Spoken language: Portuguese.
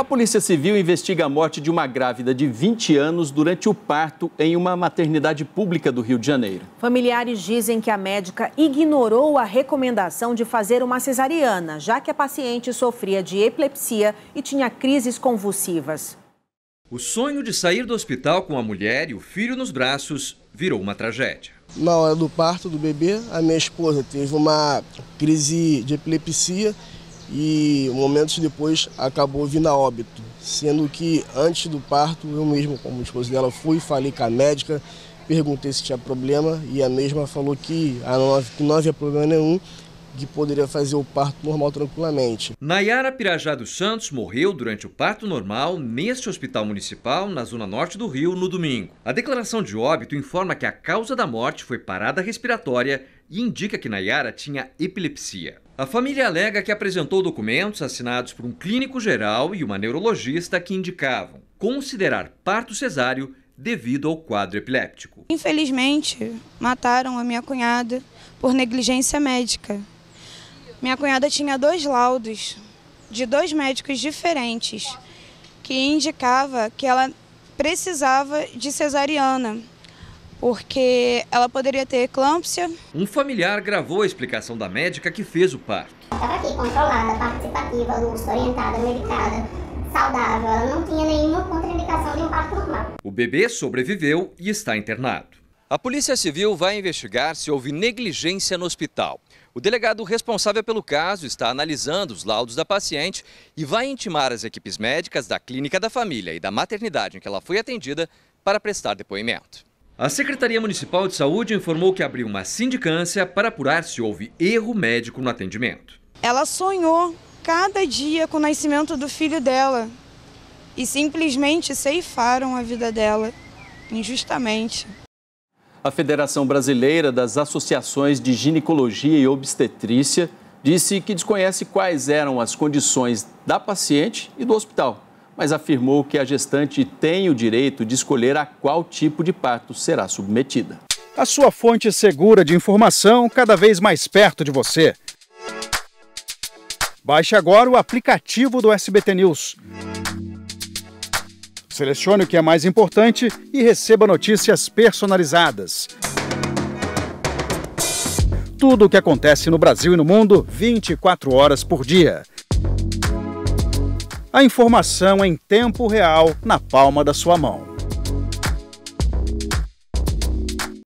A Polícia Civil investiga a morte de uma grávida de 20 anos durante o parto em uma maternidade pública do Rio de Janeiro. Familiares dizem que a médica ignorou a recomendação de fazer uma cesariana, já que a paciente sofria de epilepsia e tinha crises convulsivas. O sonho de sair do hospital com a mulher e o filho nos braços virou uma tragédia. Na hora do parto do bebê, a minha esposa teve uma crise de epilepsia e momentos depois acabou vindo a óbito, sendo que antes do parto eu mesmo, como esposa dela, fui, falei com a médica, perguntei se tinha problema e a mesma falou que, nove que não havia é problema nenhum que poderia fazer o parto normal tranquilamente. Nayara Pirajá dos Santos morreu durante o parto normal neste hospital municipal, na zona norte do Rio, no domingo. A declaração de óbito informa que a causa da morte foi parada respiratória e indica que Nayara tinha epilepsia. A família alega que apresentou documentos assinados por um clínico geral e uma neurologista que indicavam considerar parto cesáreo devido ao quadro epiléptico. Infelizmente, mataram a minha cunhada por negligência médica. Minha cunhada tinha dois laudos de dois médicos diferentes que indicava que ela precisava de cesariana porque ela poderia ter eclâmpsia. Um familiar gravou a explicação da médica que fez o parto. Estava aqui controlada, participativa, lúcida, orientada, medicada, saudável. Ela não tinha nenhuma contraindicação de um parto normal. O bebê sobreviveu e está internado. A Polícia Civil vai investigar se houve negligência no hospital. O delegado responsável pelo caso está analisando os laudos da paciente e vai intimar as equipes médicas da Clínica da Família e da maternidade em que ela foi atendida para prestar depoimento. A Secretaria Municipal de Saúde informou que abriu uma sindicância para apurar se houve erro médico no atendimento. Ela sonhou cada dia com o nascimento do filho dela e simplesmente ceifaram a vida dela, injustamente. A Federação Brasileira das Associações de Ginecologia e Obstetrícia disse que desconhece quais eram as condições da paciente e do hospital mas afirmou que a gestante tem o direito de escolher a qual tipo de parto será submetida. A sua fonte segura de informação cada vez mais perto de você. Baixe agora o aplicativo do SBT News. Selecione o que é mais importante e receba notícias personalizadas. Tudo o que acontece no Brasil e no mundo, 24 horas por dia. A informação em tempo real na palma da sua mão.